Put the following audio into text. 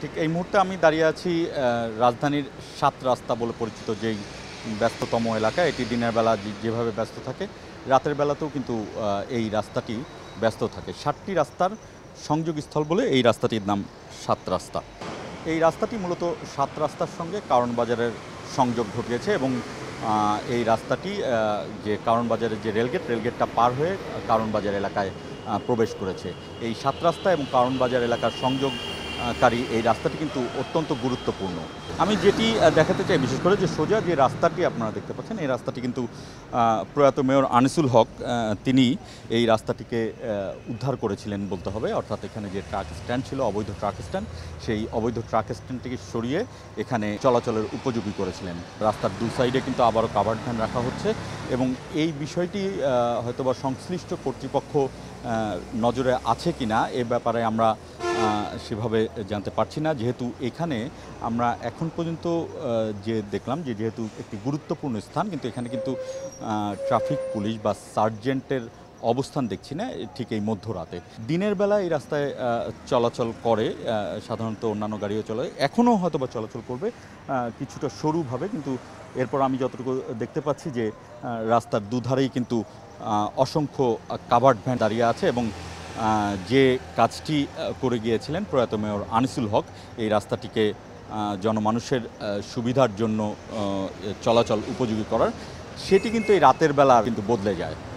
ঠিক এই মুহূর্তে আমি দাঁড়িয়ে আছি রাজধানীর সাত রাস্তা বলে পরিচিত যেই ব্যস্ততম এলাকা এটি দিনের বেলা যেভাবে ব্যস্ত থাকে রাতের বেলাতেও কিন্তু এই রাস্তাটি ব্যস্ত থাকে সাতটি রাস্তার সংযোগস্থল বলে এই রাস্তাটির নাম সাত রাস্তা এই রাস্তাটি মূলত সাত রাস্তার সঙ্গে কারণ বাজারের সংযোগ ঘটিয়েছে এবং এই রাস্তাটি যে কারণ বাজারের যে রেলগেট রেলগেটটা পার হয়ে কারণ বাজার এলাকায় প্রবেশ করেছে এই সাত রাস্তা এবং কারণ বাজার এলাকার সংযোগ কারী এই রাস্তাটি কিন্তু অত্যন্ত গুরুত্বপূর্ণ আমি যেটি দেখাতে চাই বিশেষ করে যে সোজা যে রাস্তাটি আপনারা দেখতে পাচ্ছেন এই রাস্তাটি কিন্তু প্রয়াত মেয়র আনিসুল হক তিনি এই রাস্তাটিকে উদ্ধার করেছিলেন বলতে হবে অর্থাৎ এখানে যে ট্রাক স্ট্যান্ড ছিল অবৈধ ট্রাক স্ট্যান্ড সেই অবৈধ ট্রাক স্ট্যান্ডটিকে সরিয়ে এখানে চলাচলের উপযোগী করেছিলেন রাস্তার দু সাইডে কিন্তু আবারও কাভার ধ্যান রাখা হচ্ছে এবং এই বিষয়টি হয়তোবা সংশ্লিষ্ট কর্তৃপক্ষ নজরে আছে কিনা এ ব্যাপারে আমরা সেভাবে জানতে পারছি না যেহেতু এখানে আমরা এখন পর্যন্ত যে দেখলাম যে যেহেতু একটি গুরুত্বপূর্ণ স্থান কিন্তু এখানে কিন্তু ট্রাফিক পুলিশ বা সার্জেন্টের অবস্থান দেখছি না ঠিক এই মধ্যরাতে দিনের বেলা এই রাস্তায় চলাচল করে সাধারণত অন্যান্য গাড়িও চলে এখনও হয়তো বা চলাচল করবে কিছুটা সরুভাবে কিন্তু এরপর আমি যতটুকু দেখতে পাচ্ছি যে রাস্তার দুধারেই কিন্তু অসংখ্য কাভার্ড ভ্যান দাঁড়িয়ে আছে এবং যে কাজটি করে গিয়েছিলেন প্রয়াত মেয়র আনিসুল হক এই রাস্তাটিকে জনমানুষের সুবিধার জন্য চলাচল উপযোগী করার সেটি কিন্তু এই রাতের বেলা কিন্তু বদলে যায়